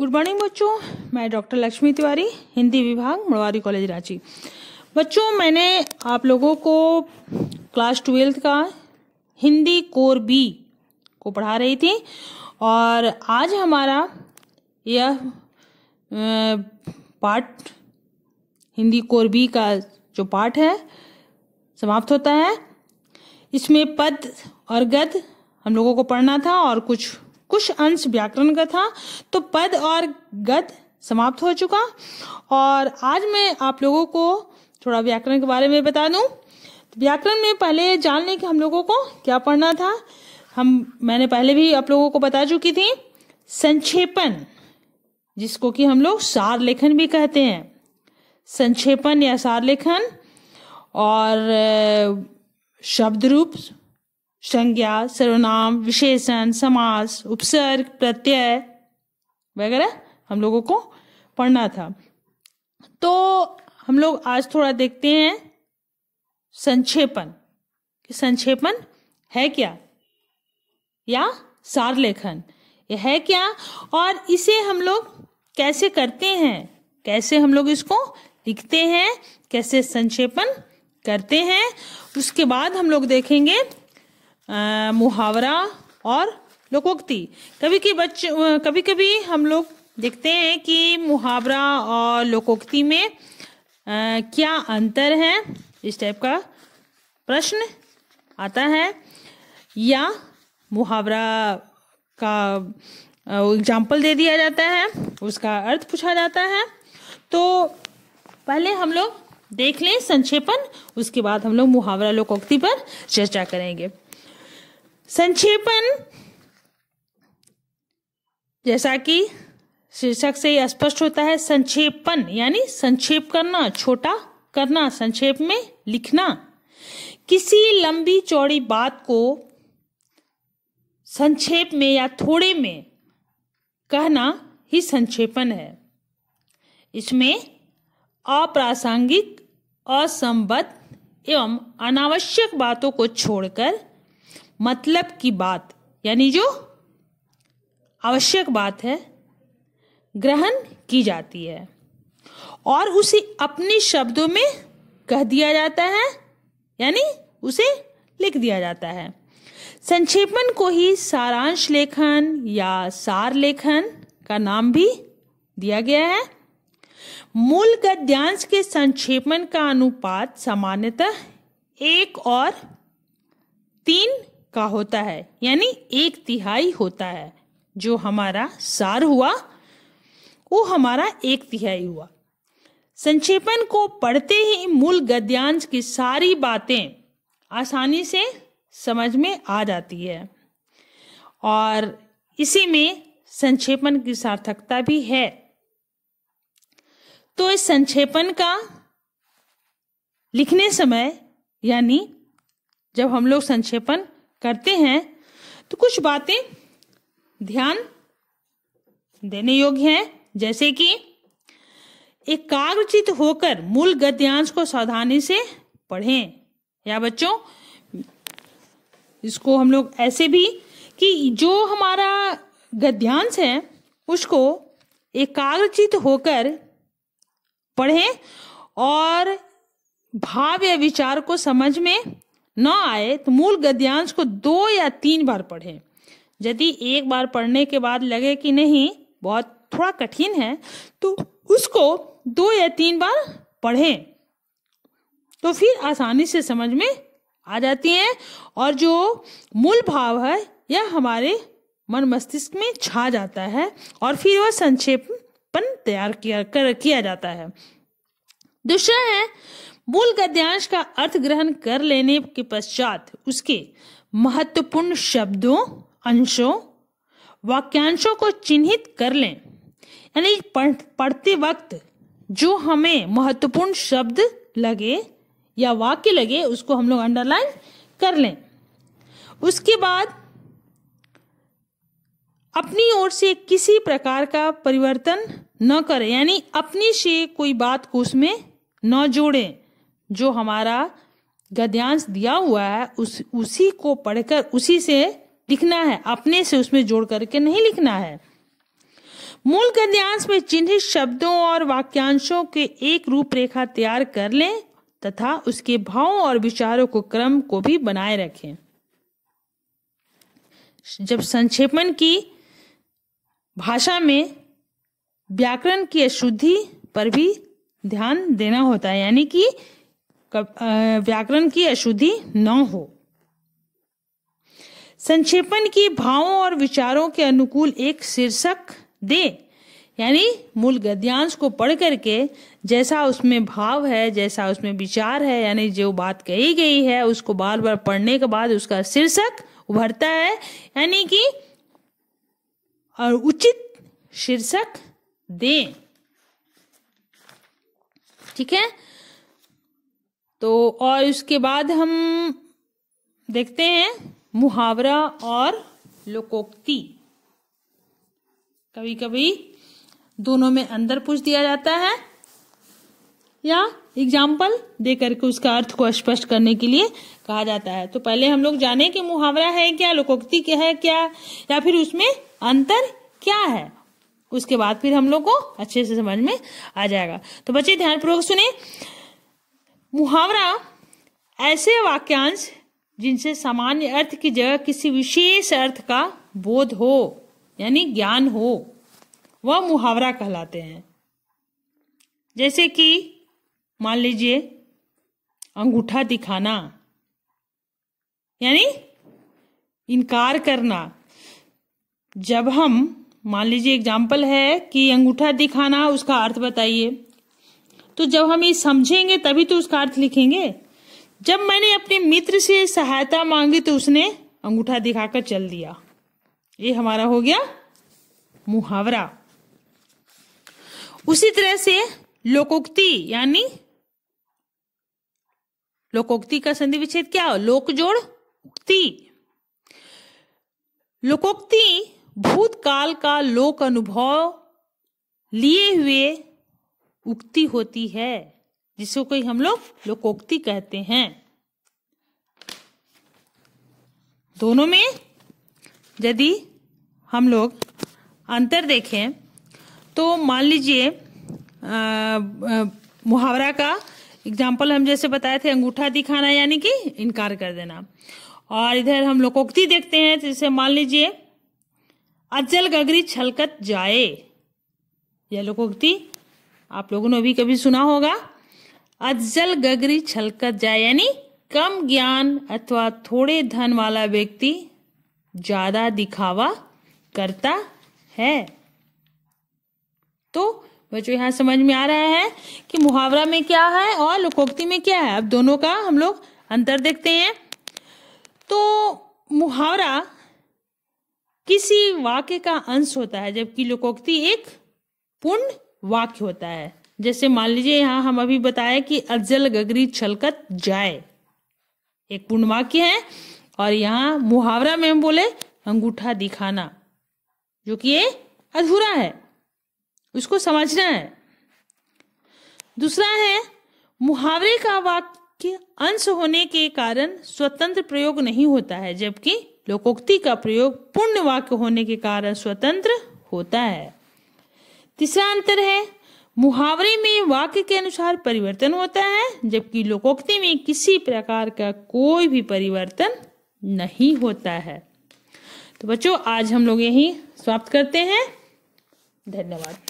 good morning बच्चों मैं doctor Lakshmi Tiwari Hindi विभाग मड़वारी कॉलेज रांची बच्चों मैंने आप लोगों को क्लास ट्वेल्थ का हिंदी कोर बी को पढ़ा रही थी और आज हमारा यह पार्ट हिंदी कोर बी का जो पार्ट है समाप्त होता है इसमें पद और गद हम लोगों को पढ़ना था और कुछ कुछ अंश व्याकरण का था तो पद और गद समाप्त हो चुका और आज मैं आप लोगों को थोड़ा व्याकरण के बारे में बता दूं तो व्याकरण में पहले जान लें कि हम लोगों को क्या पढ़ना था हम मैंने पहले भी आप लोगों को बता चुकी थी संक्षेपण जिसको कि हम लोग सार लेखन भी कहते हैं संक्षेपण या सार लेखन और शब्द रूप संज्ञा सर्वनाम विशेषण समास उपसर्ग प्रत्यय वगैरह हम लोगों को पढ़ना था तो हम लोग आज थोड़ा देखते हैं संक्षेपण संक्षेपण है क्या या सार लेखन यह है क्या और इसे हम लोग कैसे करते हैं कैसे हम लोग इसको लिखते हैं कैसे संक्षेपण करते हैं उसके बाद हम लोग देखेंगे मुहावरा और लोकोक्ति कभी के बच्चे कभी कभी हम लोग देखते हैं कि मुहावरा और लोकोक्ति में आ, क्या अंतर है इस टाइप का प्रश्न आता है या मुहावरा का एग्जाम्पल दे दिया जाता है उसका अर्थ पूछा जाता है तो पहले हम लोग देख लें संक्षेपण उसके बाद हम लोग मुहावरा लोकोक्ति पर चर्चा करेंगे संक्षेपण जैसा कि शीर्षक से यह स्पष्ट होता है संक्षेपण यानी संक्षेप करना छोटा करना संक्षेप में लिखना किसी लंबी चौड़ी बात को संक्षेप में या थोड़े में कहना ही संक्षेपण है इसमें अप्रासंगिक असंबद्ध एवं अनावश्यक बातों को छोड़कर मतलब की बात यानी जो आवश्यक बात है ग्रहण की जाती है और उसे अपने शब्दों में कह दिया जाता है यानी उसे लिख दिया जाता है संक्षेपण को ही सारांश लेखन या सार लेखन का नाम भी दिया गया है मूल गद्यांश के संक्षेपण का अनुपात सामान्यतः एक और तीन का होता है यानी एक तिहाई होता है जो हमारा सार हुआ वो हमारा एक तिहाई हुआ संक्षेपण को पढ़ते ही मूल गद्यांश की सारी बातें आसानी से समझ में आ जाती है और इसी में संक्षेपण की सार्थकता भी है तो इस संक्षेपण का लिखने समय यानी जब हम लोग संक्षेपण करते हैं तो कुछ बातें ध्यान देने योग्य हैं जैसे कि एकाग्रचित होकर मूल गद्यांश को सावधानी से पढ़ें या बच्चों इसको हम लोग ऐसे भी कि जो हमारा गद्यांश है उसको एकाग्रचित होकर पढ़ें और भाव या विचार को समझ में न आए तो मूल गद्यांश को दो या तीन बार पढ़ें यदि एक बार पढ़ने के बाद लगे कि नहीं बहुत थोड़ा कठिन है तो उसको दो या तीन बार पढ़ें तो फिर आसानी से समझ में आ जाती है और जो मूल भाव है यह हमारे मन मस्तिष्क में छा जाता है और फिर वह संक्षेपन तैयार किया कर किया जाता है दूसरा है मूल गद्यांश का अर्थ ग्रहण कर लेने के पश्चात उसके महत्वपूर्ण शब्दों अंशों वाक्यांशों को चिन्हित कर लें यानी पढ़ते वक्त जो हमें महत्वपूर्ण शब्द लगे या वाक्य लगे उसको हम लोग अंडरलाइन कर लें उसके बाद अपनी ओर से किसी प्रकार का परिवर्तन न करें यानी अपनी से कोई बात को उसमें न जोड़ें जो हमारा गद्यांश दिया हुआ है उस उसी को पढ़कर उसी से लिखना है अपने से उसमें जोड़ करके नहीं लिखना है मूल गद्यांश में चिन्हित शब्दों और वाक्यांशों के एक रूपरेखा तैयार कर लें तथा उसके भावों और विचारों को क्रम को भी बनाए रखें जब संक्षेपण की भाषा में व्याकरण की अशुद्धि पर भी ध्यान देना होता है यानी कि व्याकरण की अशुद्धि न हो संक्षेपण की भावों और विचारों के अनुकूल एक शीर्षक दे यानी मूल गद्यांश को पढ़ करके जैसा उसमें भाव है जैसा उसमें विचार है यानी जो बात कही गई है उसको बार बार पढ़ने के बाद उसका शीर्षक उभरता है यानी कि और उचित शीर्षक दे ठीक है तो और उसके बाद हम देखते हैं मुहावरा और लोकोक्ति कभी कभी दोनों में अंदर पूछ दिया जाता है या एग्जाम्पल दे करके उसका अर्थ को स्पष्ट करने के लिए कहा जाता है तो पहले हम लोग जाने कि मुहावरा है क्या लोकोक्ति क्या है क्या या फिर उसमें अंतर क्या है उसके बाद फिर हम लोग को अच्छे से समझ में आ जाएगा तो बच्चे ध्यानपूर्वक सुने मुहावरा ऐसे वाक्यांश जिनसे सामान्य अर्थ की जगह किसी विशेष अर्थ का बोध हो यानी ज्ञान हो वह मुहावरा कहलाते हैं जैसे कि मान लीजिए अंगूठा दिखाना यानी इनकार करना जब हम मान लीजिए एग्जाम्पल है कि अंगूठा दिखाना उसका अर्थ बताइए तो जब हम ये समझेंगे तभी तो उसका अर्थ लिखेंगे जब मैंने अपने मित्र से सहायता मांगी तो उसने अंगूठा दिखाकर चल दिया ये हमारा हो गया मुहावरा उसी तरह से लोकोक्ति यानी लोकोक्ति का संधि विच्छेद क्या हो लोक जोड़ उक्ति लोकोक्ति भूतकाल का लोक अनुभव लिए हुए उक्ति होती है जिसको कोई हम लोग लोकोक्ति कहते हैं दोनों में यदि हम लोग अंतर देखें तो मान लीजिए मुहावरा का एग्जाम्पल हम जैसे बताए थे अंगूठा दिखाना यानी कि इनकार कर देना और इधर हम लोकोक्ति देखते हैं तो जैसे मान लीजिए अजल गगरी छलकत जाए यह लोकोक्ति आप लोगों ने अभी कभी सुना होगा अजल गगरी छलकत जाए यानी कम ज्ञान अथवा थोड़े धन वाला व्यक्ति ज्यादा दिखावा करता है तो बच्चों यहां समझ में आ रहा है कि मुहावरा में क्या है और लोकोक्ति में क्या है अब दोनों का हम लोग अंतर देखते हैं तो मुहावरा किसी वाक्य का अंश होता है जबकि लोकोक्ति एक पूर्ण वाक्य होता है जैसे मान लीजिए यहाँ हम अभी बताया कि अजल गगरी छलकत जाए एक पूर्ण वाक्य है और यहाँ मुहावरा में हम बोले अंगूठा दिखाना जो कि ये अधूरा है उसको समझना है दूसरा है मुहावरे का वाक्य अंश होने के कारण स्वतंत्र प्रयोग नहीं होता है जबकि लोकोक्ति का प्रयोग पूर्ण वाक्य होने के कारण स्वतंत्र होता है तीसरा अंतर है मुहावरे में वाक्य के अनुसार परिवर्तन होता है जबकि लोकोक्ति में किसी प्रकार का कोई भी परिवर्तन नहीं होता है तो बच्चों आज हम लोग यही समाप्त करते हैं धन्यवाद